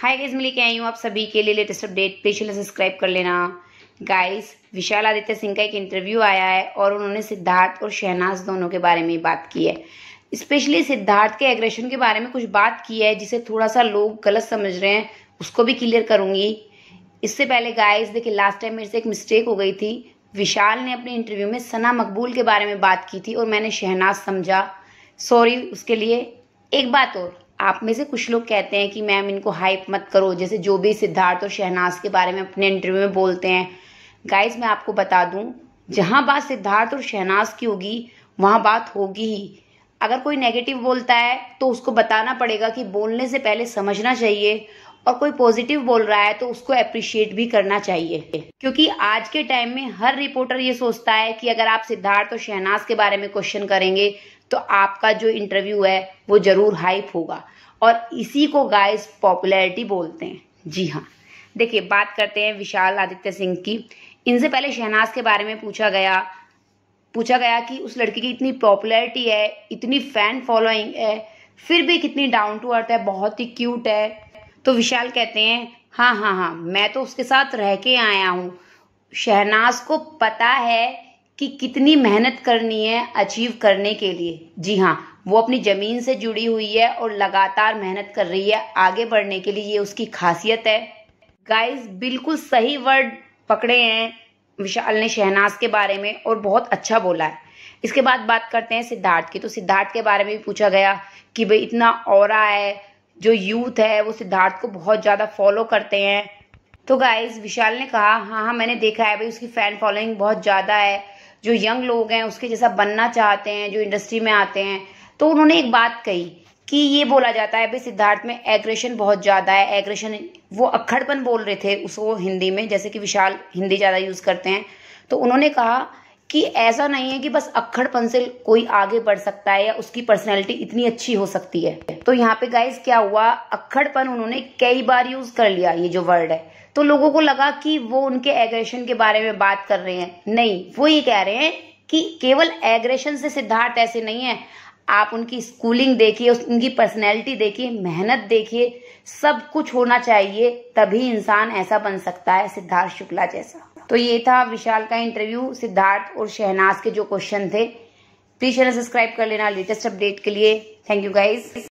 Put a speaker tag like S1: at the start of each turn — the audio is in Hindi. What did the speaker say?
S1: हाय गाइज मैं लेके आई हूँ आप सभी के लिए लेटेस्ट अपडेट प्लीज सब्सक्राइब कर लेना गाइस विशाल आदित्य सिंह का एक इंटरव्यू आया है और उन्होंने सिद्धार्थ और शहनाज दोनों के बारे में बात की है स्पेशली सिद्धार्थ के एग्रेशन के बारे में कुछ बात की है जिसे थोड़ा सा लोग गलत समझ रहे हैं उसको भी क्लियर करूंगी इससे पहले गाइस देखिए लास्ट टाइम मेरे से एक मिस्टेक हो गई थी विशाल ने अपने इंटरव्यू में सना मकबूल के बारे में बात की थी और मैंने शहनाज समझा सॉरी उसके लिए एक बात और आप में से कुछ लोग कहते हैं कि मैम इनको हाइप मत करो जैसे जो भी सिद्धार्थ और शहनाज के बारे में अपने इंटरव्यू में बोलते हैं गाइस मैं आपको बता दूं जहां बात सिद्धार्थ और शहनाज की होगी वहां बात होगी ही अगर कोई नेगेटिव बोलता है तो उसको बताना पड़ेगा कि बोलने से पहले समझना चाहिए और कोई पॉजिटिव बोल रहा है तो उसको अप्रिशिएट भी करना चाहिए क्योंकि आज के टाइम में हर रिपोर्टर ये सोचता है कि अगर आप सिद्धार्थ और शहनाज के बारे में क्वेश्चन करेंगे तो आपका जो इंटरव्यू है वो जरूर हाइप होगा और इसी को गाइस पॉपुलैरिटी बोलते हैं जी हाँ देखिए बात करते हैं विशाल आदित्य सिंह की इनसे पहले शहनाज के बारे में पूछा गया पूछा गया कि उस लड़की की इतनी पॉपुलैरिटी है इतनी फैन फॉलोइंग है फिर भी कितनी डाउन टू अर्थ है बहुत ही क्यूट है तो विशाल कहते हैं हाँ हाँ हाँ मैं तो उसके साथ रह के आया हूँ शहनाज को पता है कि कितनी मेहनत करनी है अचीव करने के लिए जी हाँ वो अपनी ज़मीन से जुड़ी हुई है और लगातार मेहनत कर रही है आगे बढ़ने के लिए ये उसकी खासियत है गाइस बिल्कुल सही वर्ड पकड़े हैं विशाल ने शहनाज के बारे में और बहुत अच्छा बोला है इसके बाद बात करते हैं सिद्धार्थ की तो सिद्धार्थ के बारे में भी पूछा गया कि भाई इतना और है जो यूथ है वो सिद्धार्थ को बहुत ज़्यादा फॉलो करते हैं तो गाइज विशाल ने कहा हाँ हाँ मैंने देखा है भाई उसकी फ़ैन फॉलोइंग बहुत ज़्यादा है जो यंग लोग हैं उसके जैसा बनना चाहते हैं जो इंडस्ट्री में आते हैं तो उन्होंने एक बात कही कि ये बोला जाता है भाई सिद्धार्थ में एग्रेशन बहुत ज़्यादा है एग्रेशन वो अक्खड़पन बोल रहे थे उसको हिंदी में जैसे कि विशाल हिंदी ज़्यादा यूज़ करते हैं तो उन्होंने कहा कि ऐसा नहीं है कि बस अक्खड़पन से कोई आगे बढ़ सकता है या उसकी पर्सनैलिटी इतनी अच्छी हो सकती है तो यहाँ पे गाइज क्या हुआ अक्खड़पन उन्होंने कई बार यूज कर लिया ये जो वर्ड है तो लोगों को लगा कि वो उनके एग्रेशन के बारे में बात कर रहे हैं नहीं वो ये कह रहे हैं कि केवल एग्रेशन से सिद्धार्थ ऐसे नहीं है आप उनकी स्कूलिंग देखिए उनकी पर्सनैलिटी देखिए मेहनत देखिए सब कुछ होना चाहिए तभी इंसान ऐसा बन सकता है सिद्धार्थ शुक्ला जैसा तो ये था विशाल का इंटरव्यू सिद्धार्थ और शहनाज के जो क्वेश्चन थे प्लीज चैनल सब्सक्राइब कर लेना लेटेस्ट अपडेट के लिए थैंक यू गाइज